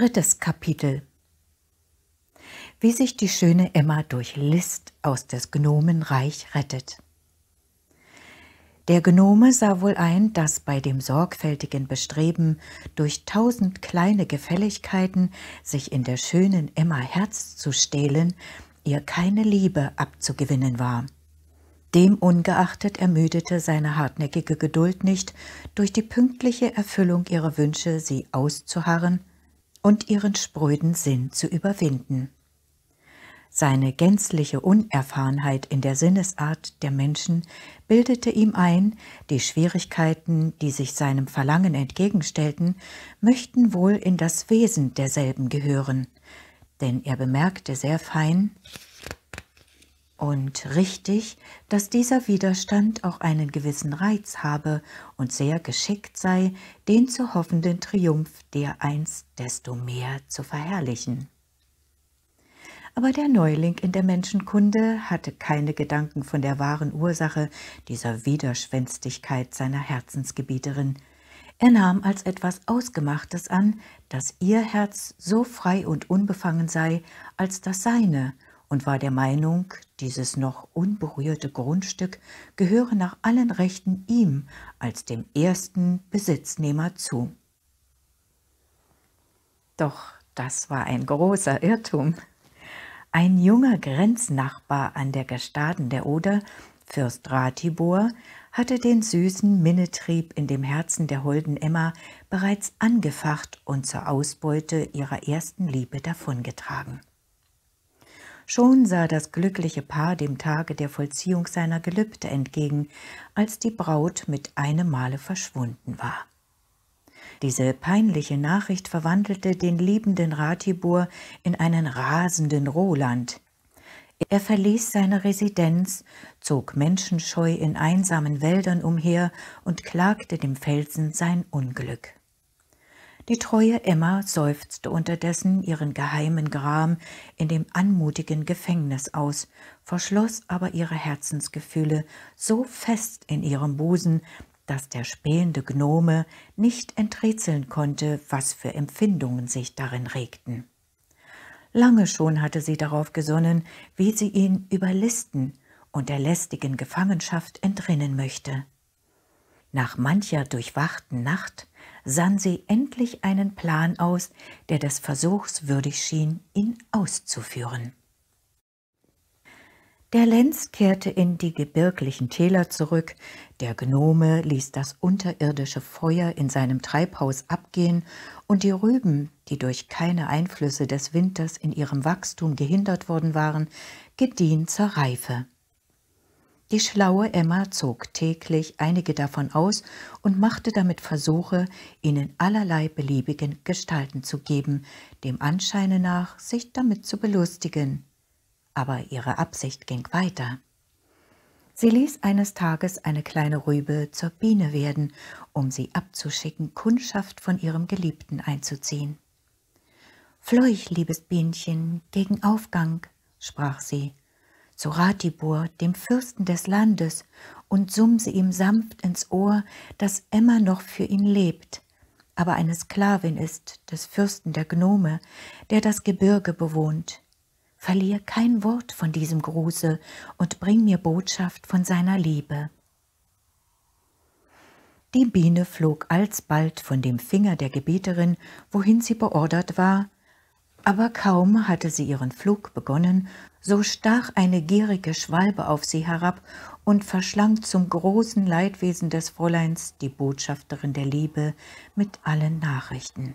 Drittes Kapitel Wie sich die schöne Emma durch List aus des Gnomenreich rettet. Der Gnome sah wohl ein, dass bei dem sorgfältigen Bestreben, durch tausend kleine Gefälligkeiten sich in der schönen Emma Herz zu stehlen, ihr keine Liebe abzugewinnen war. Demungeachtet ermüdete seine hartnäckige Geduld nicht, durch die pünktliche Erfüllung ihrer Wünsche sie auszuharren und ihren spröden Sinn zu überwinden. Seine gänzliche Unerfahrenheit in der Sinnesart der Menschen bildete ihm ein, die Schwierigkeiten, die sich seinem Verlangen entgegenstellten, möchten wohl in das Wesen derselben gehören, denn er bemerkte sehr fein, und richtig, dass dieser Widerstand auch einen gewissen Reiz habe und sehr geschickt sei, den zu hoffenden Triumph dereinst desto mehr zu verherrlichen. Aber der Neuling in der Menschenkunde hatte keine Gedanken von der wahren Ursache dieser Widerschwänstigkeit seiner Herzensgebieterin. Er nahm als etwas Ausgemachtes an, dass ihr Herz so frei und unbefangen sei als das seine und war der Meinung, dieses noch unberührte Grundstück gehöre nach allen Rechten ihm als dem ersten Besitznehmer zu. Doch das war ein großer Irrtum. Ein junger Grenznachbar an der Gestaden der Oder, Fürst Ratibor, hatte den süßen Minnetrieb in dem Herzen der holden Emma bereits angefacht und zur Ausbeute ihrer ersten Liebe davongetragen. Schon sah das glückliche Paar dem Tage der Vollziehung seiner Gelübde entgegen, als die Braut mit einem Male verschwunden war. Diese peinliche Nachricht verwandelte den liebenden Ratibur in einen rasenden Roland. Er verließ seine Residenz, zog menschenscheu in einsamen Wäldern umher und klagte dem Felsen sein Unglück. Die treue Emma seufzte unterdessen ihren geheimen Gram in dem anmutigen Gefängnis aus, verschloss aber ihre Herzensgefühle so fest in ihrem Busen, dass der spähende Gnome nicht enträtseln konnte, was für Empfindungen sich darin regten. Lange schon hatte sie darauf gesonnen, wie sie ihn überlisten und der lästigen Gefangenschaft entrinnen möchte. Nach mancher durchwachten Nacht sann sie endlich einen Plan aus, der des Versuchs würdig schien, ihn auszuführen. Der Lenz kehrte in die gebirglichen Täler zurück, der Gnome ließ das unterirdische Feuer in seinem Treibhaus abgehen und die Rüben, die durch keine Einflüsse des Winters in ihrem Wachstum gehindert worden waren, gediehen zur Reife. Die schlaue Emma zog täglich einige davon aus und machte damit Versuche, ihnen allerlei beliebigen Gestalten zu geben, dem Anscheine nach, sich damit zu belustigen. Aber ihre Absicht ging weiter. Sie ließ eines Tages eine kleine Rübe zur Biene werden, um sie abzuschicken, Kundschaft von ihrem Geliebten einzuziehen. Fleuch, liebes Bienchen, gegen Aufgang, sprach sie, zu Ratibur, dem Fürsten des Landes, und summse ihm sanft ins Ohr, dass Emma noch für ihn lebt, aber eine Sklavin ist des Fürsten der Gnome, der das Gebirge bewohnt. Verlier kein Wort von diesem Gruße und bring mir Botschaft von seiner Liebe. Die Biene flog alsbald von dem Finger der Gebeterin, wohin sie beordert war, aber kaum hatte sie ihren Flug begonnen, so stach eine gierige Schwalbe auf sie herab und verschlang zum großen Leidwesen des Fräuleins, die Botschafterin der Liebe, mit allen Nachrichten.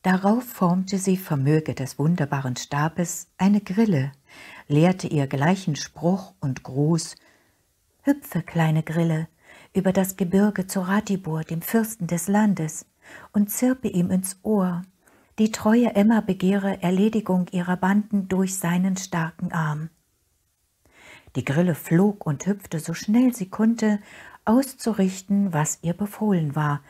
Darauf formte sie vermöge des wunderbaren Stabes eine Grille, lehrte ihr gleichen Spruch und Gruß, »Hüpfe, kleine Grille, über das Gebirge zu Ratibor, dem Fürsten des Landes, und zirpe ihm ins Ohr, die treue Emma begehre Erledigung ihrer Banden durch seinen starken Arm. Die Grille flog und hüpfte so schnell sie konnte, auszurichten, was ihr befohlen war,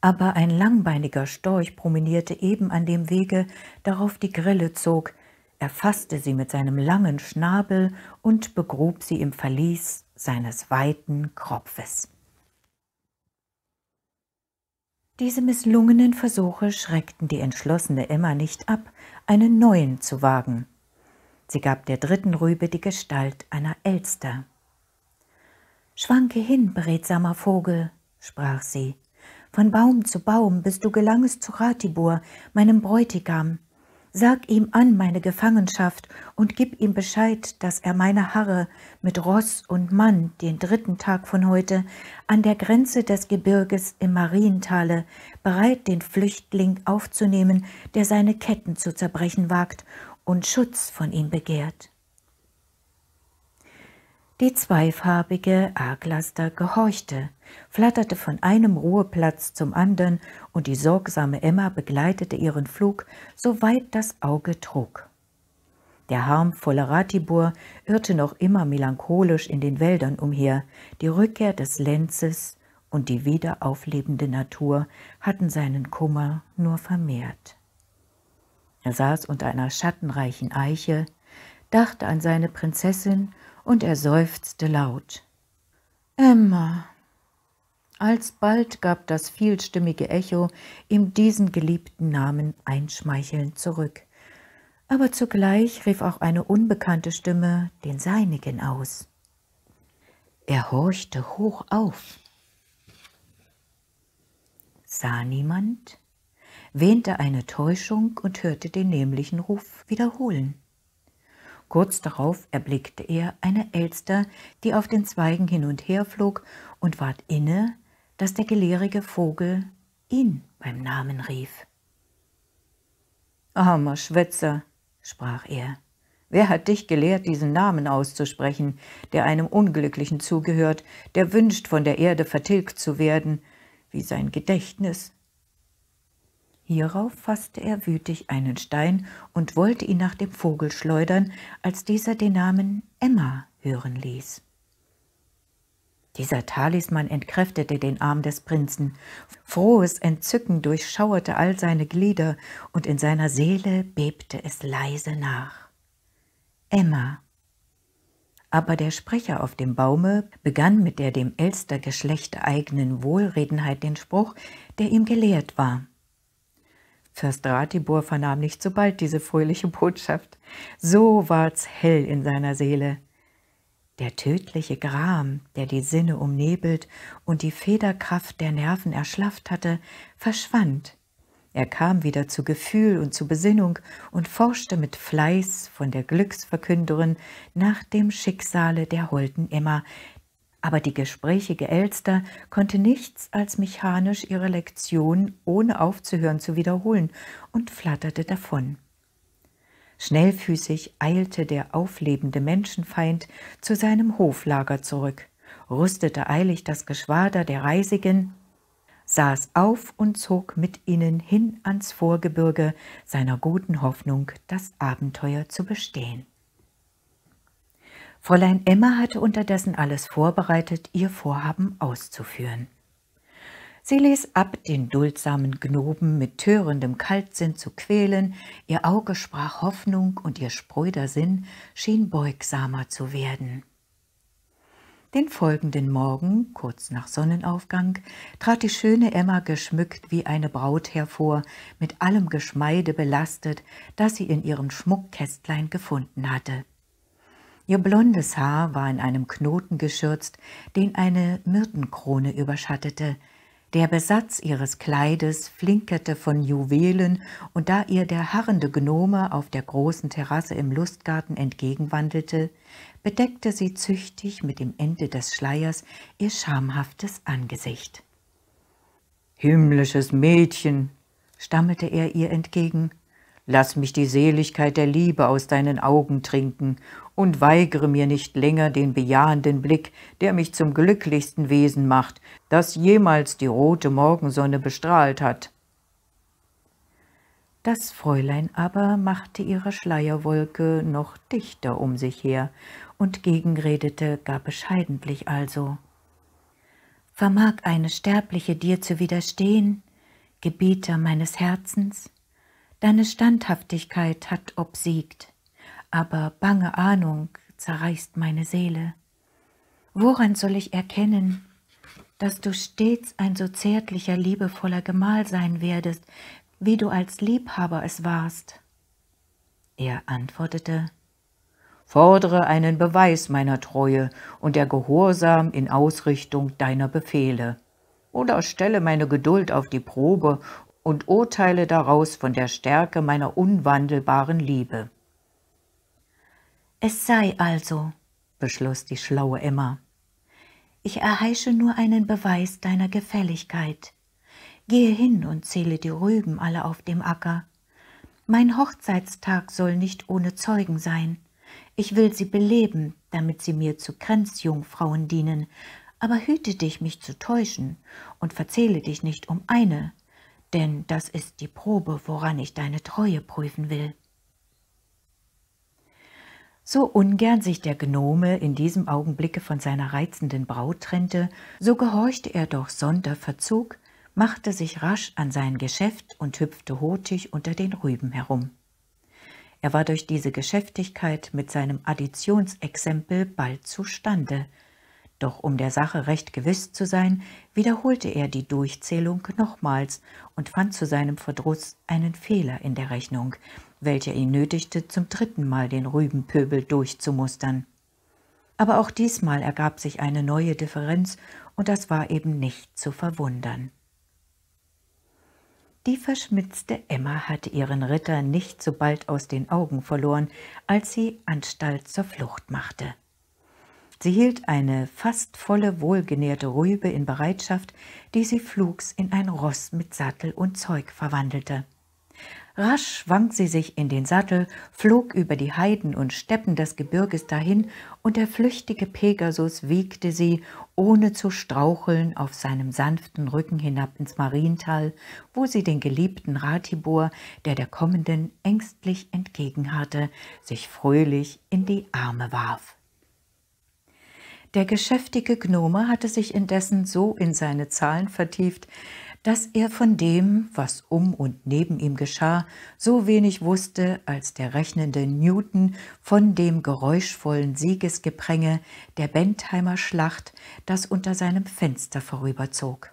aber ein langbeiniger Storch promenierte eben an dem Wege, darauf die Grille zog, erfasste sie mit seinem langen Schnabel und begrub sie im Verlies seines weiten Kropfes. Diese misslungenen Versuche schreckten die Entschlossene immer nicht ab, einen neuen zu wagen. Sie gab der dritten Rübe die Gestalt einer Elster. Schwanke hin, beredsamer Vogel, sprach sie. Von Baum zu Baum, bis du gelangest zu Ratibur, meinem Bräutigam, Sag ihm an meine Gefangenschaft und gib ihm Bescheid, dass er meine Harre mit Ross und Mann den dritten Tag von heute an der Grenze des Gebirges im Marientale bereit den Flüchtling aufzunehmen, der seine Ketten zu zerbrechen wagt und Schutz von ihm begehrt. Die zweifarbige Arglaster gehorchte, flatterte von einem Ruheplatz zum anderen und die sorgsame Emma begleitete ihren Flug, soweit das Auge trug. Der harmvolle Ratibor irrte noch immer melancholisch in den Wäldern umher. Die Rückkehr des Lenzes und die wiederauflebende Natur hatten seinen Kummer nur vermehrt. Er saß unter einer schattenreichen Eiche, dachte an seine Prinzessin und er seufzte laut. Emma, Alsbald gab das vielstimmige Echo ihm diesen geliebten Namen einschmeichelnd zurück. Aber zugleich rief auch eine unbekannte Stimme den seinigen aus. Er horchte hoch auf, sah niemand, wähnte eine Täuschung und hörte den nämlichen Ruf wiederholen. Kurz darauf erblickte er eine Elster, die auf den Zweigen hin und her flog und ward inne, dass der gelehrige Vogel ihn beim Namen rief. Armer Schwätzer, sprach er, wer hat dich gelehrt, diesen Namen auszusprechen, der einem Unglücklichen zugehört, der wünscht, von der Erde vertilgt zu werden, wie sein Gedächtnis? Hierauf faßte er wütig einen Stein und wollte ihn nach dem Vogel schleudern, als dieser den Namen Emma hören ließ. Dieser Talisman entkräftete den Arm des Prinzen. Frohes Entzücken durchschauerte all seine Glieder und in seiner Seele bebte es leise nach. Emma. Aber der Sprecher auf dem Baume begann mit der dem Elstergeschlecht eigenen Wohlredenheit den Spruch, der ihm gelehrt war. Fürst Ratibor vernahm nicht so bald diese fröhliche Botschaft. So ward's hell in seiner Seele. Der tödliche Gram, der die Sinne umnebelt und die Federkraft der Nerven erschlafft hatte, verschwand. Er kam wieder zu Gefühl und zu Besinnung und forschte mit Fleiß von der Glücksverkünderin nach dem Schicksale der holden Emma, aber die gesprächige Elster konnte nichts als mechanisch ihre Lektion ohne aufzuhören zu wiederholen und flatterte davon. Schnellfüßig eilte der auflebende Menschenfeind zu seinem Hoflager zurück, rüstete eilig das Geschwader der Reisigen, saß auf und zog mit ihnen hin ans Vorgebirge seiner guten Hoffnung, das Abenteuer zu bestehen. Fräulein Emma hatte unterdessen alles vorbereitet, ihr Vorhaben auszuführen. Sie ließ ab, den duldsamen Gnoben mit törendem Kaltsinn zu quälen, ihr Auge sprach Hoffnung und ihr spröder Sinn schien beugsamer zu werden. Den folgenden Morgen, kurz nach Sonnenaufgang, trat die schöne Emma geschmückt wie eine Braut hervor, mit allem Geschmeide belastet, das sie in ihrem Schmuckkästlein gefunden hatte. Ihr blondes Haar war in einem Knoten geschürzt, den eine Myrtenkrone überschattete, der Besatz ihres Kleides flinkerte von Juwelen, und da ihr der harrende Gnome auf der großen Terrasse im Lustgarten entgegenwandelte, bedeckte sie züchtig mit dem Ende des Schleiers ihr schamhaftes Angesicht. »Himmlisches Mädchen«, stammelte er ihr entgegen, Lass mich die Seligkeit der Liebe aus deinen Augen trinken und weigere mir nicht länger den bejahenden Blick, der mich zum glücklichsten Wesen macht, das jemals die rote Morgensonne bestrahlt hat. Das Fräulein aber machte ihre Schleierwolke noch dichter um sich her und gegenredete gar bescheidentlich also. Vermag eine Sterbliche dir zu widerstehen, Gebieter meines Herzens? deine Standhaftigkeit hat obsiegt, aber bange Ahnung zerreißt meine Seele. Woran soll ich erkennen, dass du stets ein so zärtlicher, liebevoller Gemahl sein werdest, wie du als Liebhaber es warst? Er antwortete, Fordere einen Beweis meiner Treue und der Gehorsam in Ausrichtung deiner Befehle. Oder stelle meine Geduld auf die Probe und urteile daraus von der Stärke meiner unwandelbaren Liebe. Es sei also, beschloss die schlaue Emma, ich erheische nur einen Beweis deiner Gefälligkeit. Gehe hin und zähle die Rüben alle auf dem Acker. Mein Hochzeitstag soll nicht ohne Zeugen sein. Ich will sie beleben, damit sie mir zu Grenzjungfrauen dienen, aber hüte dich, mich zu täuschen, und verzähle dich nicht um eine, denn das ist die Probe, woran ich deine Treue prüfen will. So ungern sich der Gnome in diesem Augenblicke von seiner reizenden Braut trennte, so gehorchte er doch Sonderverzug, machte sich rasch an sein Geschäft und hüpfte hurtig unter den Rüben herum. Er war durch diese Geschäftigkeit mit seinem Additionsexempel bald zustande, doch um der Sache recht gewiss zu sein, wiederholte er die Durchzählung nochmals und fand zu seinem Verdruss einen Fehler in der Rechnung, welcher ihn nötigte, zum dritten Mal den Rübenpöbel durchzumustern. Aber auch diesmal ergab sich eine neue Differenz, und das war eben nicht zu verwundern. Die verschmitzte Emma hatte ihren Ritter nicht so bald aus den Augen verloren, als sie Anstalt zur Flucht machte. Sie hielt eine fast volle, wohlgenährte Rübe in Bereitschaft, die sie flugs in ein Ross mit Sattel und Zeug verwandelte. Rasch schwang sie sich in den Sattel, flog über die Heiden und Steppen des Gebirges dahin, und der flüchtige Pegasus wiegte sie, ohne zu straucheln, auf seinem sanften Rücken hinab ins Mariental, wo sie den geliebten Ratibor, der der Kommenden ängstlich entgegenharrte, sich fröhlich in die Arme warf. Der geschäftige Gnome hatte sich indessen so in seine Zahlen vertieft, dass er von dem, was um und neben ihm geschah, so wenig wusste, als der rechnende Newton von dem geräuschvollen Siegesgepränge der Bentheimer Schlacht, das unter seinem Fenster vorüberzog.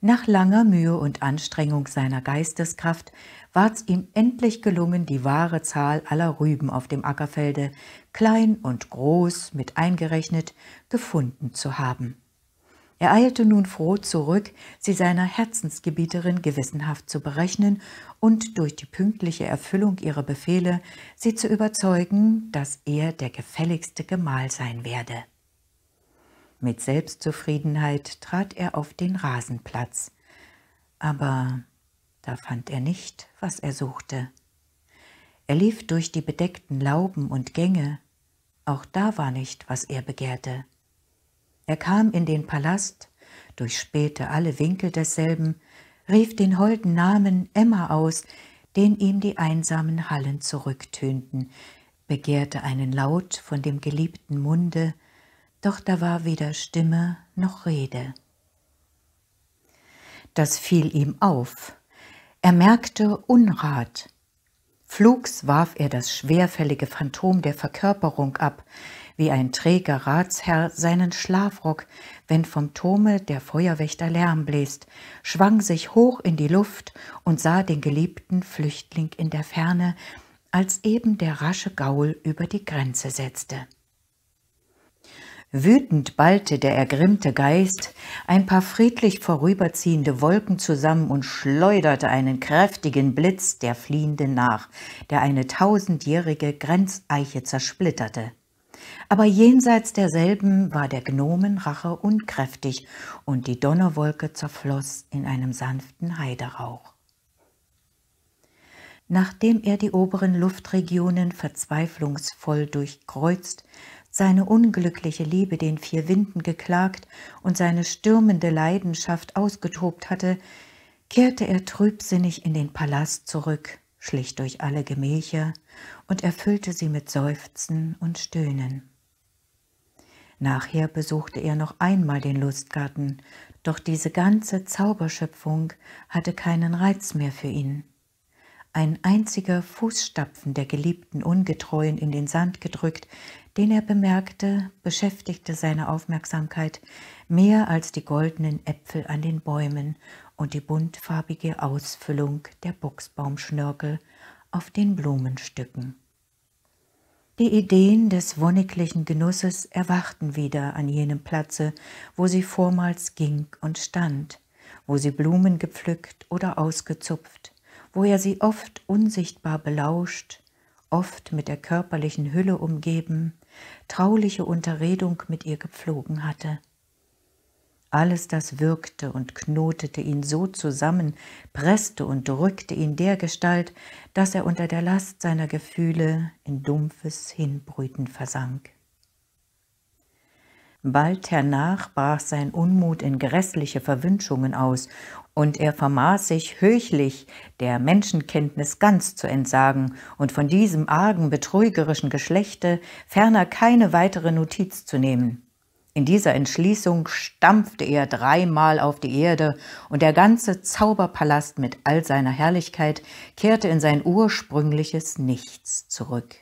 Nach langer Mühe und Anstrengung seiner Geisteskraft ward's ihm endlich gelungen, die wahre Zahl aller Rüben auf dem Ackerfelde klein und groß mit eingerechnet, gefunden zu haben. Er eilte nun froh zurück, sie seiner Herzensgebieterin gewissenhaft zu berechnen und durch die pünktliche Erfüllung ihrer Befehle sie zu überzeugen, dass er der gefälligste Gemahl sein werde. Mit Selbstzufriedenheit trat er auf den Rasenplatz, aber da fand er nicht, was er suchte. Er lief durch die bedeckten Lauben und Gänge, auch da war nicht, was er begehrte. Er kam in den Palast, durchspähte alle Winkel desselben, rief den holden Namen Emma aus, den ihm die einsamen Hallen zurücktönten, begehrte einen Laut von dem geliebten Munde, doch da war weder Stimme noch Rede. Das fiel ihm auf. Er merkte Unrat, Flugs warf er das schwerfällige Phantom der Verkörperung ab, wie ein träger Ratsherr seinen Schlafrock, wenn vom Turme der Feuerwächter Lärm bläst, schwang sich hoch in die Luft und sah den geliebten Flüchtling in der Ferne, als eben der rasche Gaul über die Grenze setzte. Wütend ballte der ergrimmte Geist ein paar friedlich vorüberziehende Wolken zusammen und schleuderte einen kräftigen Blitz der Fliehenden nach, der eine tausendjährige Grenzeiche zersplitterte. Aber jenseits derselben war der Gnomenrache unkräftig und die Donnerwolke zerfloß in einem sanften Heiderauch. Nachdem er die oberen Luftregionen verzweiflungsvoll durchkreuzt, seine unglückliche Liebe den vier Winden geklagt und seine stürmende Leidenschaft ausgetobt hatte, kehrte er trübsinnig in den Palast zurück, schlich durch alle Gemächer und erfüllte sie mit Seufzen und Stöhnen. Nachher besuchte er noch einmal den Lustgarten, doch diese ganze Zauberschöpfung hatte keinen Reiz mehr für ihn ein einziger Fußstapfen der geliebten Ungetreuen in den Sand gedrückt, den er bemerkte, beschäftigte seine Aufmerksamkeit mehr als die goldenen Äpfel an den Bäumen und die buntfarbige Ausfüllung der Buchsbaumschnörkel auf den Blumenstücken. Die Ideen des wonniglichen Genusses erwachten wieder an jenem Platze, wo sie vormals ging und stand, wo sie Blumen gepflückt oder ausgezupft, wo er sie oft unsichtbar belauscht, oft mit der körperlichen Hülle umgeben, trauliche Unterredung mit ihr gepflogen hatte. Alles das wirkte und knotete ihn so zusammen, presste und drückte ihn dergestalt, dass er unter der Last seiner Gefühle in dumpfes Hinbrüten versank. Bald hernach brach sein Unmut in grässliche Verwünschungen aus, und er vermaß sich höchlich, der Menschenkenntnis ganz zu entsagen und von diesem argen betrügerischen Geschlechte ferner keine weitere Notiz zu nehmen. In dieser Entschließung stampfte er dreimal auf die Erde, und der ganze Zauberpalast mit all seiner Herrlichkeit kehrte in sein ursprüngliches Nichts zurück.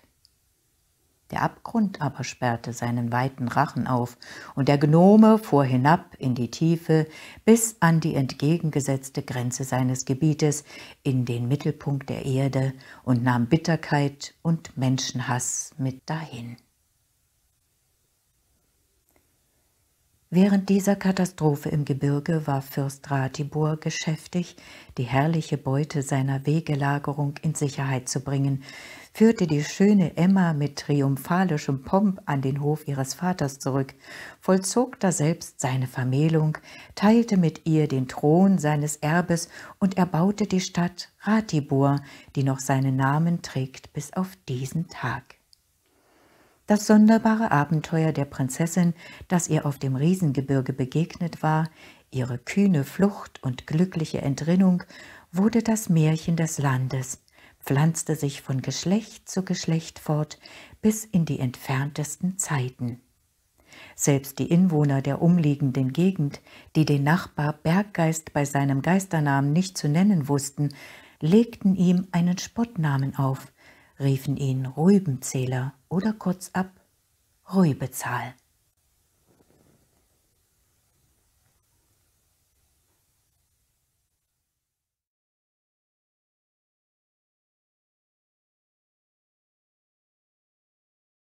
Der Abgrund aber sperrte seinen weiten Rachen auf, und der Gnome fuhr hinab in die Tiefe bis an die entgegengesetzte Grenze seines Gebietes, in den Mittelpunkt der Erde, und nahm Bitterkeit und Menschenhass mit dahin. Während dieser Katastrophe im Gebirge war Fürst Ratibor geschäftig, die herrliche Beute seiner Wegelagerung in Sicherheit zu bringen, führte die schöne Emma mit triumphalischem Pomp an den Hof ihres Vaters zurück, vollzog daselbst seine Vermählung, teilte mit ihr den Thron seines Erbes und erbaute die Stadt Ratibor, die noch seinen Namen trägt bis auf diesen Tag. Das sonderbare Abenteuer der Prinzessin, das ihr auf dem Riesengebirge begegnet war, ihre kühne Flucht und glückliche Entrinnung, wurde das Märchen des Landes, pflanzte sich von Geschlecht zu Geschlecht fort bis in die entferntesten Zeiten. Selbst die Inwohner der umliegenden Gegend, die den Nachbar Berggeist bei seinem Geisternamen nicht zu nennen wussten, legten ihm einen Spottnamen auf, riefen ihn Rübenzähler oder kurzab Rübezahl.